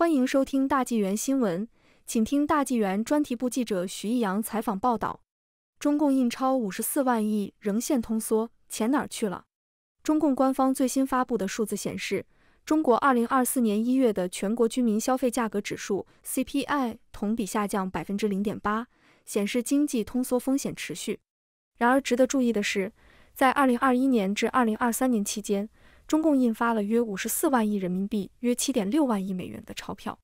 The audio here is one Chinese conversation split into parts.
欢迎收听大纪元新闻，请听大纪元专题部记者徐一阳采访报道：中共印钞五十四万亿仍现通缩，钱哪儿去了？中共官方最新发布的数字显示，中国二零二四年一月的全国居民消费价格指数 （CPI） 同比下降百分之零点八，显示经济通缩风险持续。然而，值得注意的是，在二零二一年至二零二三年期间，中共印发了约五十四万亿人民币，约七点六万亿美元的钞票。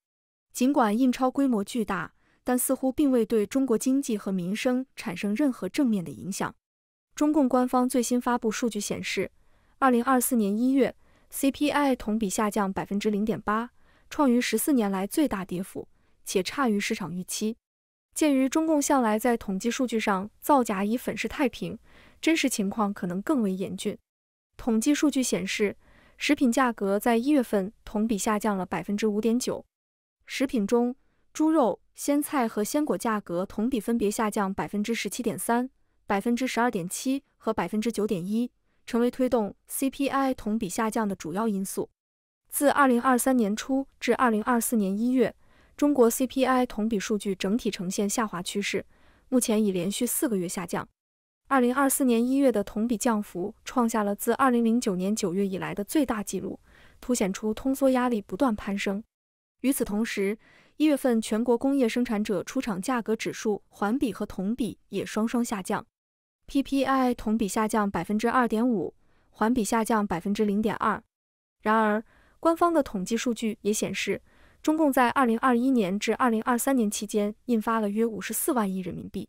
尽管印钞规模巨大，但似乎并未对中国经济和民生产生任何正面的影响。中共官方最新发布数据显示，二零二四年一月 CPI 同比下降百分之零点八，创于十四年来最大跌幅，且差于市场预期。鉴于中共向来在统计数据上造假以粉饰太平，真实情况可能更为严峻。统计数据显示。食品价格在一月份同比下降了百分之五点九。食品中，猪肉、鲜菜和鲜果价格同比分别下降百分之十七点三、百分之十二点七和百分之九点一，成为推动 CPI 同比下降的主要因素。自二零二三年初至二零二四年一月，中国 CPI 同比数据整体呈现下滑趋势，目前已连续四个月下降。二零二四年一月的同比降幅创下了自二零零九年九月以来的最大纪录，凸显出通缩压力不断攀升。与此同时，一月份全国工业生产者出厂价格指数环比和同比也双双下降，PPI 同比下降百分之二点五，环比下降百分之零点二。然而，官方的统计数据也显示，中共在二零二一年至二零二三年期间印发了约五十四万亿人民币。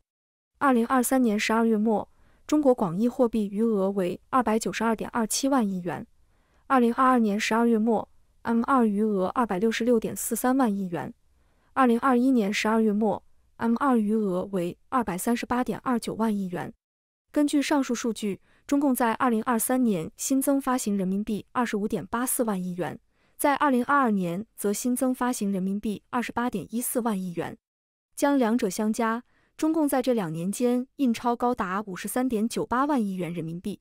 二零二三年十二月末，中国广义货币余额为二百九十二点二七万亿元；二零二二年十二月末 m 二余额二百六十六点四三万亿元；二零二一年十二月末 m 二余额为二百三十八点二九万亿元。根据上述数据，中共在二零二三年新增发行人民币二十五点八四万亿元，在二零二二年则新增发行人民币二十八点一四万亿元，将两者相加。中共在这两年间印钞高达五十三点九八万亿元人民币。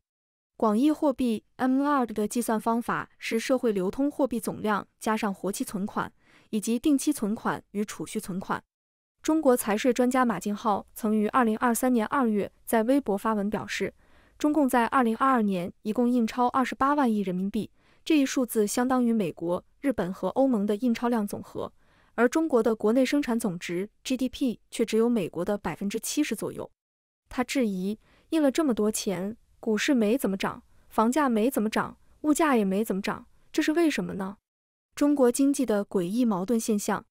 广义货币 M2 的计算方法是社会流通货币总量加上活期存款以及定期存款与储蓄存款。中国财税专家马敬浩曾于二零二三年二月在微博发文表示，中共在二零二二年一共印钞二十八万亿人民币，这一数字相当于美国、日本和欧盟的印钞量总和。而中国的国内生产总值 GDP 却只有美国的百分之七十左右。他质疑印了这么多钱，股市没怎么涨，房价没怎么涨，物价也没怎么涨，这是为什么呢？中国经济的诡异矛盾现象，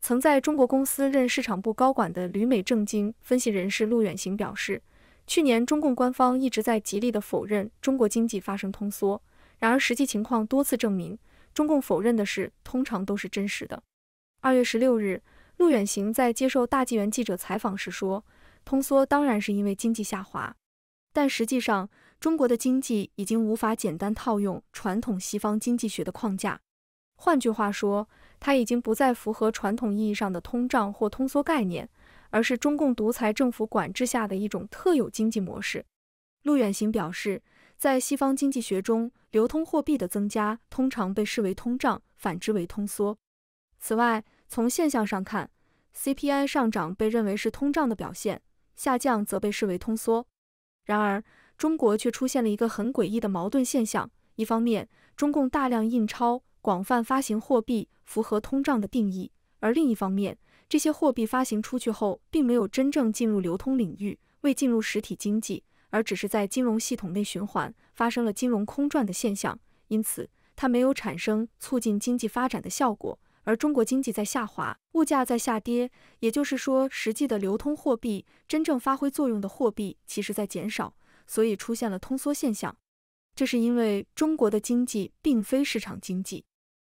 曾在中国公司任市场部高管的旅美正经分析人士陆远行表示，去年中共官方一直在极力的否认中国经济发生通缩，然而实际情况多次证明，中共否认的事通常都是真实的。二月十六日，陆远行在接受大纪元记者采访时说：“通缩当然是因为经济下滑，但实际上中国的经济已经无法简单套用传统西方经济学的框架。换句话说，它已经不再符合传统意义上的通胀或通缩概念，而是中共独裁政府管制下的一种特有经济模式。”陆远行表示，在西方经济学中，流通货币的增加通常被视为通胀，反之为通缩。此外，从现象上看，CPI 上涨被认为是通胀的表现，下降则被视为通缩。然而，中国却出现了一个很诡异的矛盾现象：一方面，中共大量印钞、广泛发行货币，符合通胀的定义；而另一方面，这些货币发行出去后，并没有真正进入流通领域，未进入实体经济，而只是在金融系统内循环，发生了金融空转的现象，因此它没有产生促进经济发展的效果。而中国经济在下滑，物价在下跌，也就是说，实际的流通货币、真正发挥作用的货币其实在减少，所以出现了通缩现象。这是因为中国的经济并非市场经济。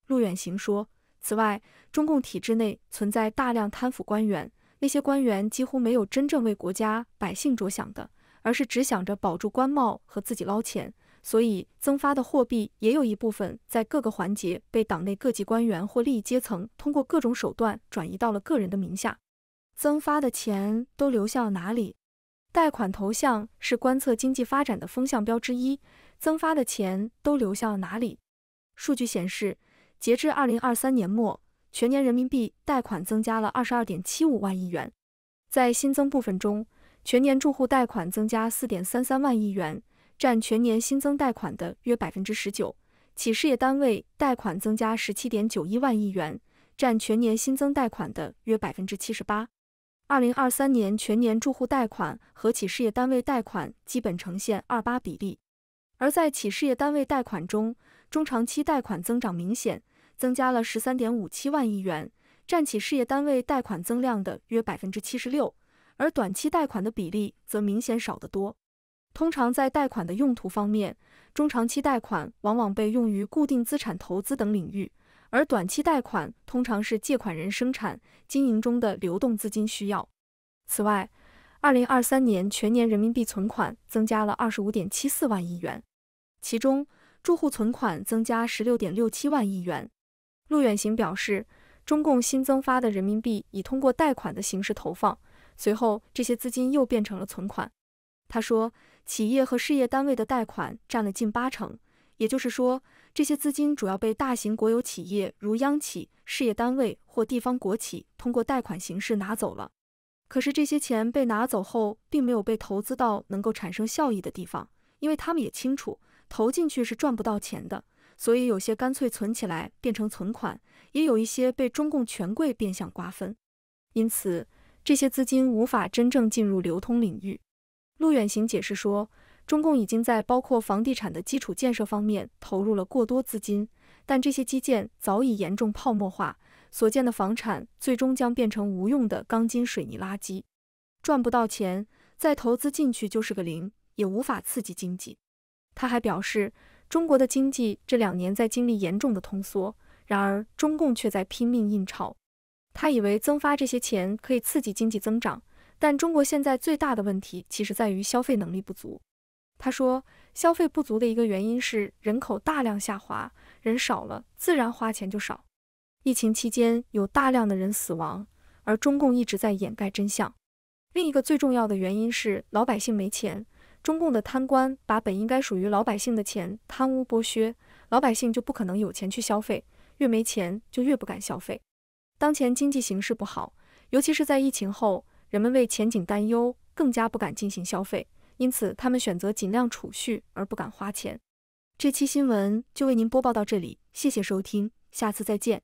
陆远行说，此外，中共体制内存在大量贪腐官员，那些官员几乎没有真正为国家百姓着想的，而是只想着保住官帽和自己捞钱。所以，增发的货币也有一部分在各个环节被党内各级官员或利益阶层通过各种手段转移到了个人的名下。增发的钱都流向了哪里？贷款投向是观测经济发展的风向标之一。增发的钱都流向了哪里？数据显示，截至二零二三年末，全年人民币贷款增加了二十二点七五万亿元，在新增部分中，全年住户贷款增加四点三三万亿元。占全年新增贷款的约百分之十九，企事业单位贷款增加十七点九一万亿元，占全年新增贷款的约百分之七十八。二零二三年全年住户贷款和企事业单位贷款基本呈现二八比例，而在企事业单位贷款中，中长期贷款增长明显，增加了十三点五七万亿元，占企事业单位贷款增量的约百分之七十六，而短期贷款的比例则明显少得多。通常在贷款的用途方面，中长期贷款往往被用于固定资产投资等领域，而短期贷款通常是借款人生产经营中的流动资金需要。此外，二零二三年全年人民币存款增加了二十五点七四万亿元，其中住户存款增加十六点六七万亿元。陆远行表示，中共新增发的人民币已通过贷款的形式投放，随后这些资金又变成了存款。他说，企业和事业单位的贷款占了近八成，也就是说，这些资金主要被大型国有企业、如央企、事业单位或地方国企通过贷款形式拿走了。可是这些钱被拿走后，并没有被投资到能够产生效益的地方，因为他们也清楚，投进去是赚不到钱的，所以有些干脆存起来变成存款，也有一些被中共权贵变相瓜分，因此这些资金无法真正进入流通领域。陆远行解释说，中共已经在包括房地产的基础建设方面投入了过多资金，但这些基建早已严重泡沫化，所建的房产最终将变成无用的钢筋水泥垃圾，赚不到钱，再投资进去就是个零，也无法刺激经济。他还表示，中国的经济这两年在经历严重的通缩，然而中共却在拼命印钞，他以为增发这些钱可以刺激经济增长。但中国现在最大的问题，其实在于消费能力不足。他说，消费不足的一个原因是人口大量下滑，人少了自然花钱就少。疫情期间有大量的人死亡，而中共一直在掩盖真相。另一个最重要的原因是老百姓没钱，中共的贪官把本应该属于老百姓的钱贪污剥削，老百姓就不可能有钱去消费。越没钱就越不敢消费。当前经济形势不好，尤其是在疫情后。人们为前景担忧，更加不敢进行消费，因此他们选择尽量储蓄而不敢花钱。这期新闻就为您播报到这里，谢谢收听，下次再见。